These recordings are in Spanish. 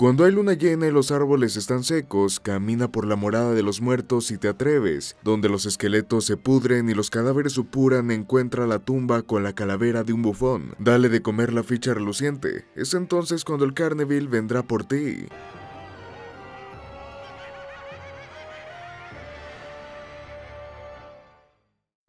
Cuando hay luna llena y los árboles están secos, camina por la morada de los muertos y te atreves, donde los esqueletos se pudren y los cadáveres supuran, encuentra la tumba con la calavera de un bufón. Dale de comer la ficha reluciente. Es entonces cuando el carnaval vendrá por ti.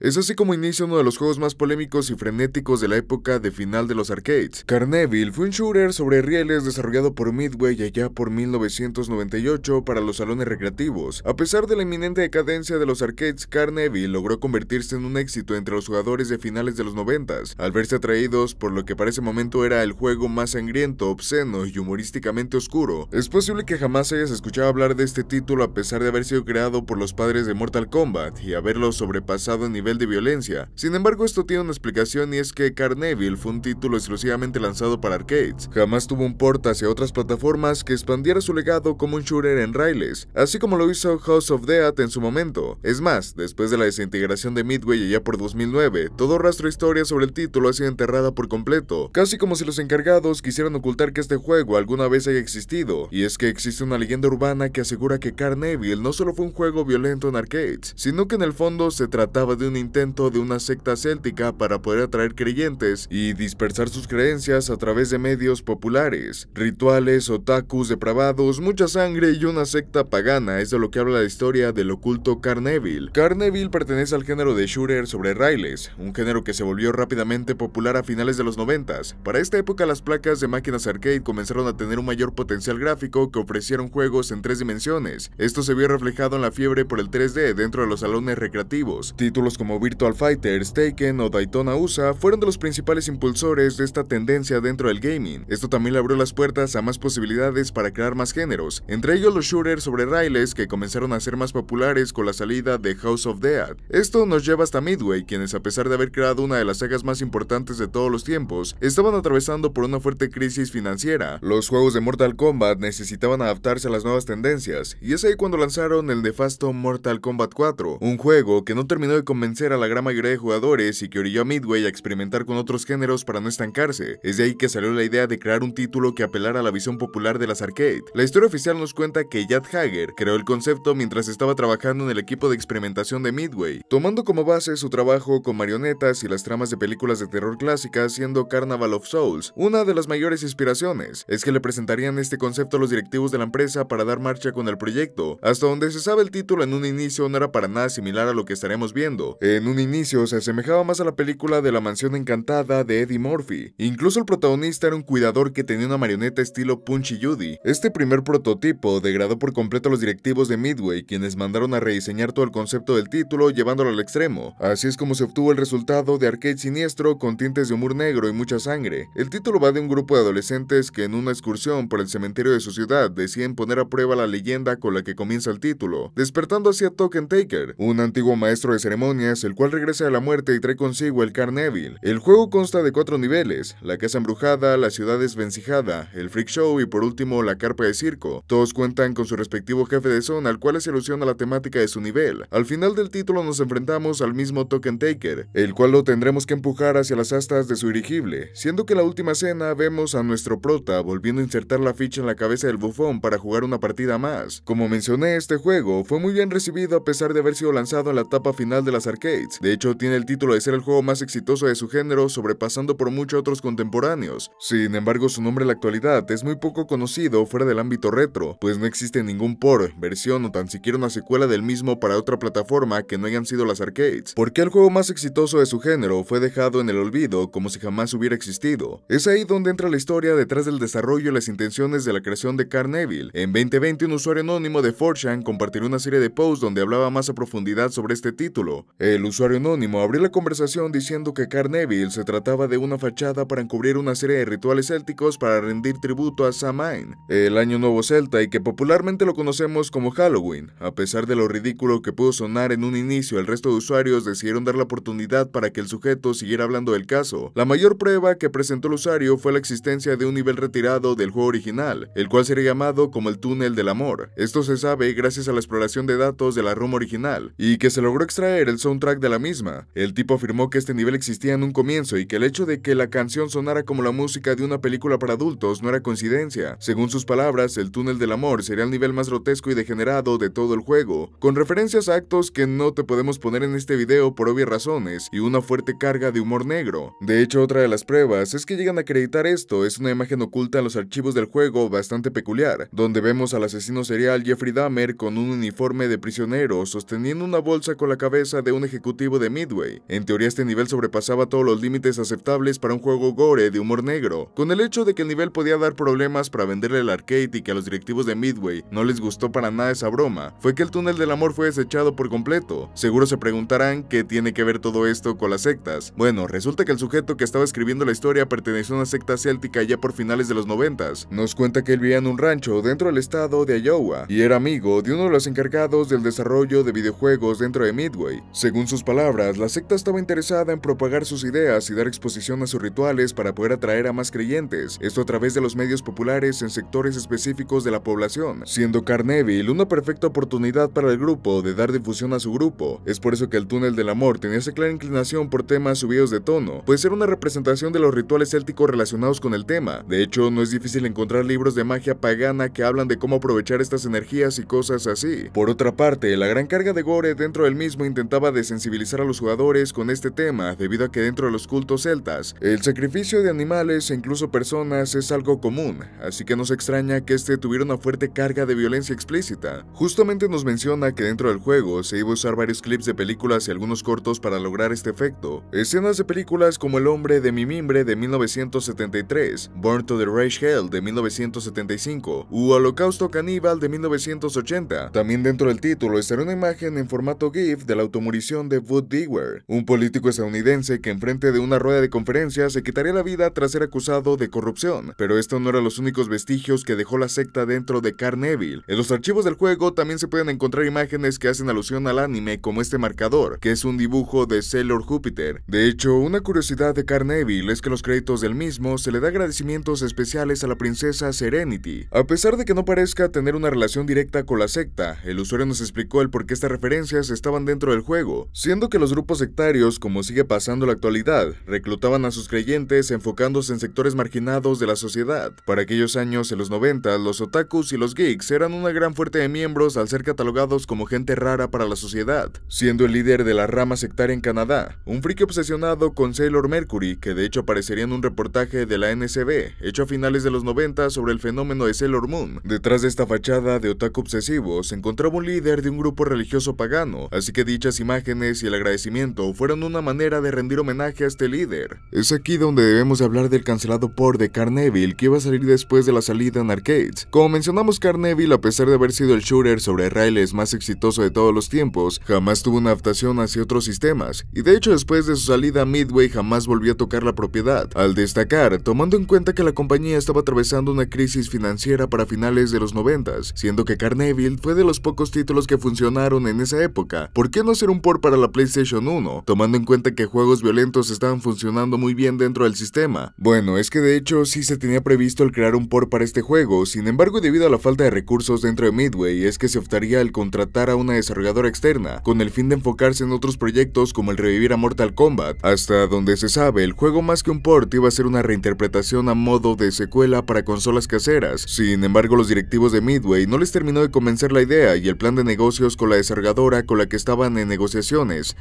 Es así como inicia uno de los juegos más polémicos y frenéticos de la época de final de los arcades. Carneville fue un shooter sobre rieles desarrollado por Midway allá por 1998 para los salones recreativos. A pesar de la inminente decadencia de los arcades, Carneville logró convertirse en un éxito entre los jugadores de finales de los 90 al verse atraídos por lo que para ese momento era el juego más sangriento, obsceno y humorísticamente oscuro. Es posible que jamás hayas escuchado hablar de este título a pesar de haber sido creado por los padres de Mortal Kombat y haberlo sobrepasado en nivel de violencia. Sin embargo, esto tiene una explicación y es que Carneville fue un título exclusivamente lanzado para arcades. Jamás tuvo un port hacia otras plataformas que expandiera su legado como un shooter en rails, así como lo hizo House of Death en su momento. Es más, después de la desintegración de Midway allá por 2009, todo rastro de historia sobre el título ha sido enterrada por completo, casi como si los encargados quisieran ocultar que este juego alguna vez haya existido. Y es que existe una leyenda urbana que asegura que Carneville no solo fue un juego violento en arcades, sino que en el fondo se trataba de un intento de una secta céltica para poder atraer creyentes y dispersar sus creencias a través de medios populares, rituales, otakus depravados, mucha sangre y una secta pagana es de lo que habla la historia del oculto Carneville. Carneville pertenece al género de shooter sobre raíles, un género que se volvió rápidamente popular a finales de los 90. Para esta época las placas de máquinas arcade comenzaron a tener un mayor potencial gráfico que ofrecieron juegos en tres dimensiones. Esto se vio reflejado en la fiebre por el 3D dentro de los salones recreativos. Títulos como como Virtual Fighters, Taken o Daytona USA fueron de los principales impulsores de esta tendencia dentro del gaming. Esto también le abrió las puertas a más posibilidades para crear más géneros, entre ellos los shooters sobre rails que comenzaron a ser más populares con la salida de House of Dead. Esto nos lleva hasta Midway, quienes a pesar de haber creado una de las sagas más importantes de todos los tiempos, estaban atravesando por una fuerte crisis financiera. Los juegos de Mortal Kombat necesitaban adaptarse a las nuevas tendencias, y es ahí cuando lanzaron el nefasto Mortal Kombat 4, un juego que no terminó de convencer a la gran mayoría de jugadores y que orilló a Midway a experimentar con otros géneros para no estancarse. Es de ahí que salió la idea de crear un título que apelara a la visión popular de las arcade. La historia oficial nos cuenta que Jad Hager creó el concepto mientras estaba trabajando en el equipo de experimentación de Midway, tomando como base su trabajo con marionetas y las tramas de películas de terror clásicas, siendo Carnival of Souls una de las mayores inspiraciones. Es que le presentarían este concepto a los directivos de la empresa para dar marcha con el proyecto. Hasta donde se sabe el título en un inicio no era para nada similar a lo que estaremos viendo. En un inicio se asemejaba más a la película de La Mansión Encantada de Eddie Murphy. Incluso el protagonista era un cuidador que tenía una marioneta estilo Punchy Judy. Este primer prototipo degradó por completo a los directivos de Midway, quienes mandaron a rediseñar todo el concepto del título llevándolo al extremo. Así es como se obtuvo el resultado de Arcade Siniestro con tintes de humor negro y mucha sangre. El título va de un grupo de adolescentes que en una excursión por el cementerio de su ciudad deciden poner a prueba la leyenda con la que comienza el título, despertando así a Token Taker, un antiguo maestro de ceremonias el cual regresa a la muerte y trae consigo el Carnevil. El juego consta de cuatro niveles, la casa embrujada, la ciudad desvencijada, el freak show y por último la carpa de circo. Todos cuentan con su respectivo jefe de zona, al cual se alusión a la temática de su nivel. Al final del título nos enfrentamos al mismo Token Taker, el cual lo tendremos que empujar hacia las astas de su dirigible, siendo que en la última escena vemos a nuestro prota volviendo a insertar la ficha en la cabeza del bufón para jugar una partida más. Como mencioné, este juego fue muy bien recibido a pesar de haber sido lanzado en la etapa final de las de hecho, tiene el título de ser el juego más exitoso de su género, sobrepasando por muchos otros contemporáneos. Sin embargo, su nombre en la actualidad es muy poco conocido fuera del ámbito retro, pues no existe ningún por versión o tan siquiera una secuela del mismo para otra plataforma que no hayan sido las arcades. ¿Por qué el juego más exitoso de su género fue dejado en el olvido como si jamás hubiera existido? Es ahí donde entra la historia detrás del desarrollo y las intenciones de la creación de Carneville. En 2020, un usuario anónimo de fortune compartió una serie de posts donde hablaba más a profundidad sobre este título. El usuario anónimo abrió la conversación diciendo que Carneville se trataba de una fachada para encubrir una serie de rituales célticos para rendir tributo a Samhain, el año nuevo celta y que popularmente lo conocemos como Halloween. A pesar de lo ridículo que pudo sonar en un inicio, el resto de usuarios decidieron dar la oportunidad para que el sujeto siguiera hablando del caso. La mayor prueba que presentó el usuario fue la existencia de un nivel retirado del juego original, el cual sería llamado como el túnel del amor. Esto se sabe gracias a la exploración de datos de la ROM original y que se logró extraer el son track de la misma. El tipo afirmó que este nivel existía en un comienzo y que el hecho de que la canción sonara como la música de una película para adultos no era coincidencia. Según sus palabras, el túnel del amor sería el nivel más grotesco y degenerado de todo el juego, con referencias a actos que no te podemos poner en este video por obvias razones y una fuerte carga de humor negro. De hecho, otra de las pruebas es que llegan a acreditar esto, es una imagen oculta en los archivos del juego bastante peculiar, donde vemos al asesino serial Jeffrey Dahmer con un uniforme de prisionero sosteniendo una bolsa con la cabeza de un ejecutivo de Midway. En teoría este nivel sobrepasaba todos los límites aceptables para un juego gore de humor negro, con el hecho de que el nivel podía dar problemas para venderle el arcade y que a los directivos de Midway no les gustó para nada esa broma, fue que el túnel del amor fue desechado por completo. Seguro se preguntarán qué tiene que ver todo esto con las sectas. Bueno, resulta que el sujeto que estaba escribiendo la historia perteneció a una secta céltica ya por finales de los noventas. Nos cuenta que él vivía en un rancho dentro del estado de Iowa y era amigo de uno de los encargados del desarrollo de videojuegos dentro de Midway. Según sus palabras, la secta estaba interesada en propagar sus ideas y dar exposición a sus rituales para poder atraer a más creyentes, esto a través de los medios populares en sectores específicos de la población, siendo Carneville una perfecta oportunidad para el grupo de dar difusión a su grupo. Es por eso que el Túnel del Amor tenía esa clara inclinación por temas subidos de tono, puede ser una representación de los rituales célticos relacionados con el tema. De hecho, no es difícil encontrar libros de magia pagana que hablan de cómo aprovechar estas energías y cosas así. Por otra parte, la gran carga de gore dentro del mismo intentaba sensibilizar a los jugadores con este tema debido a que dentro de los cultos celtas, el sacrificio de animales e incluso personas es algo común, así que no se extraña que este tuviera una fuerte carga de violencia explícita. Justamente nos menciona que dentro del juego se iba a usar varios clips de películas y algunos cortos para lograr este efecto. Escenas de películas como El hombre de mimbre de 1973, Born to the Rage Hell de 1975 u Holocausto Caníbal de 1980. También dentro del título estará una imagen en formato GIF de la automurición de Wood Deaver, un político estadounidense que en frente de una rueda de conferencias se quitaría la vida tras ser acusado de corrupción, pero esto no era los únicos vestigios que dejó la secta dentro de Carneville. En los archivos del juego también se pueden encontrar imágenes que hacen alusión al anime como este marcador, que es un dibujo de Sailor Júpiter. De hecho, una curiosidad de Carneville es que los créditos del mismo se le da agradecimientos especiales a la princesa Serenity. A pesar de que no parezca tener una relación directa con la secta, el usuario nos explicó el por qué estas referencias estaban dentro del juego, siendo que los grupos sectarios, como sigue pasando en la actualidad, reclutaban a sus creyentes enfocándose en sectores marginados de la sociedad. Para aquellos años, en los 90, los otakus y los geeks eran una gran fuerte de miembros al ser catalogados como gente rara para la sociedad, siendo el líder de la rama sectaria en Canadá, un friki obsesionado con Sailor Mercury, que de hecho aparecería en un reportaje de la NSB, hecho a finales de los 90 sobre el fenómeno de Sailor Moon. Detrás de esta fachada de otaku obsesivo se encontraba un líder de un grupo religioso pagano, así que dichas imágenes y el agradecimiento fueron una manera de rendir homenaje a este líder. Es aquí donde debemos hablar del cancelado por de Carneville que iba a salir después de la salida en arcades. Como mencionamos, Carneville, a pesar de haber sido el shooter sobre rails más exitoso de todos los tiempos, jamás tuvo una adaptación hacia otros sistemas, y de hecho después de su salida Midway jamás volvió a tocar la propiedad, al destacar, tomando en cuenta que la compañía estaba atravesando una crisis financiera para finales de los 90, siendo que Carneville fue de los pocos títulos que funcionaron en esa época, ¿por qué no hacer un port para la PlayStation 1, tomando en cuenta que juegos violentos estaban funcionando muy bien dentro del sistema. Bueno, es que de hecho sí se tenía previsto el crear un port para este juego, sin embargo debido a la falta de recursos dentro de Midway es que se optaría al contratar a una desarrolladora externa, con el fin de enfocarse en otros proyectos como el revivir a Mortal Kombat. Hasta donde se sabe, el juego más que un port iba a ser una reinterpretación a modo de secuela para consolas caseras, sin embargo los directivos de Midway no les terminó de convencer la idea y el plan de negocios con la desarrolladora con la que estaban en negociación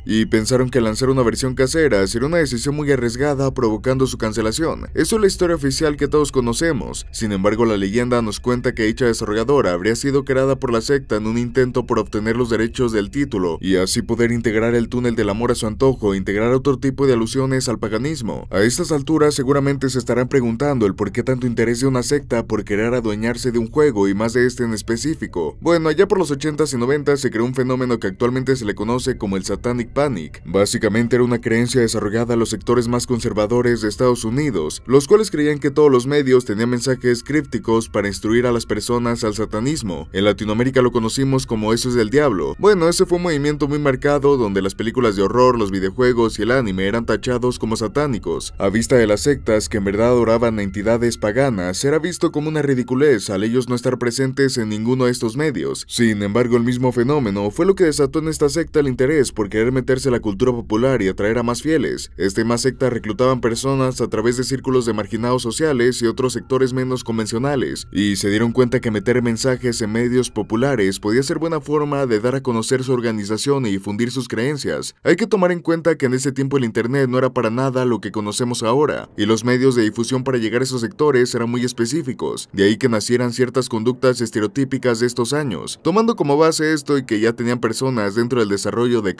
y pensaron que lanzar una versión casera sería una decisión muy arriesgada provocando su cancelación. Eso es la historia oficial que todos conocemos, sin embargo la leyenda nos cuenta que dicha desarrolladora habría sido creada por la secta en un intento por obtener los derechos del título y así poder integrar el túnel del amor a su antojo e integrar otro tipo de alusiones al paganismo. A estas alturas seguramente se estarán preguntando el por qué tanto interés de una secta por querer adueñarse de un juego y más de este en específico. Bueno, allá por los 80s y 90s se creó un fenómeno que actualmente se le conoce como el Satanic Panic. Básicamente era una creencia desarrollada a los sectores más conservadores de Estados Unidos, los cuales creían que todos los medios tenían mensajes crípticos para instruir a las personas al satanismo. En Latinoamérica lo conocimos como eso es del diablo. Bueno, ese fue un movimiento muy marcado donde las películas de horror, los videojuegos y el anime eran tachados como satánicos. A vista de las sectas que en verdad adoraban a entidades paganas, era visto como una ridiculez al ellos no estar presentes en ninguno de estos medios. Sin embargo, el mismo fenómeno fue lo que desató en esta secta el interés por querer meterse a la cultura popular y atraer a más fieles. Este más secta reclutaban personas a través de círculos de marginados sociales y otros sectores menos convencionales, y se dieron cuenta que meter mensajes en medios populares podía ser buena forma de dar a conocer su organización y difundir sus creencias. Hay que tomar en cuenta que en ese tiempo el Internet no era para nada lo que conocemos ahora, y los medios de difusión para llegar a esos sectores eran muy específicos, de ahí que nacieran ciertas conductas estereotípicas de estos años. Tomando como base esto y que ya tenían personas dentro del desarrollo de destacar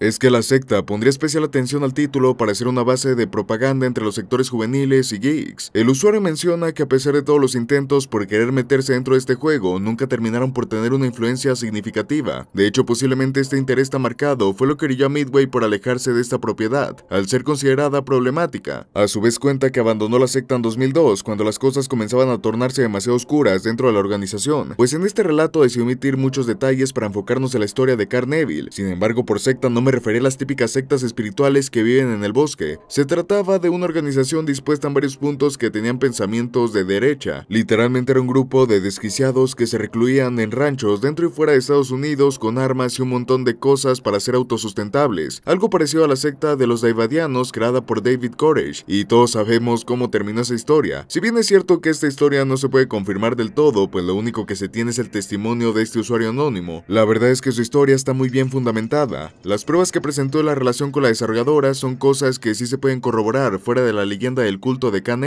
es que la secta pondría especial atención al título para ser una base de propaganda entre los sectores juveniles y geeks. El usuario menciona que a pesar de todos los intentos por querer meterse dentro de este juego, nunca terminaron por tener una influencia significativa. De hecho, posiblemente este interés tan marcado fue lo que orilló a Midway por alejarse de esta propiedad, al ser considerada problemática. A su vez cuenta que abandonó la secta en 2002 cuando las cosas comenzaban a tornarse demasiado oscuras dentro de la organización, pues en este relato decidió omitir muchos detalles para enfocarnos en la historia de Carneville. Sin embargo, por secta no me refería a las típicas sectas espirituales que viven en el bosque. Se trataba de una organización dispuesta en varios puntos que tenían pensamientos de derecha. Literalmente era un grupo de desquiciados que se recluían en ranchos dentro y fuera de Estados Unidos con armas y un montón de cosas para ser autosustentables. Algo parecido a la secta de los Daivadianos creada por David Koresh. Y todos sabemos cómo terminó esa historia. Si bien es cierto que esta historia no se puede confirmar del todo, pues lo único que se tiene es el testimonio de este usuario anónimo. La verdad es que su historia está muy bien fundamentada las pruebas que presentó la relación con la desarrolladora son cosas que sí se pueden corroborar fuera de la leyenda del culto de Can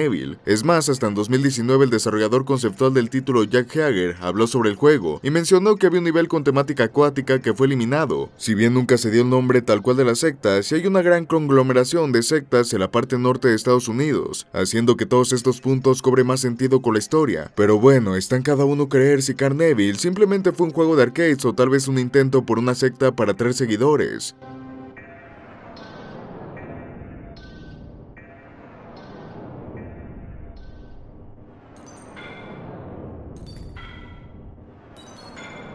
Es más, hasta en 2019 el desarrollador conceptual del título Jack Hager habló sobre el juego y mencionó que había un nivel con temática acuática que fue eliminado. Si bien nunca se dio el nombre tal cual de la secta, sí hay una gran conglomeración de sectas en la parte norte de Estados Unidos, haciendo que todos estos puntos cobren más sentido con la historia. Pero bueno, está en cada uno creer si Carneville simplemente fue un juego de arcades o tal vez un intento por una secta para traerse seguidores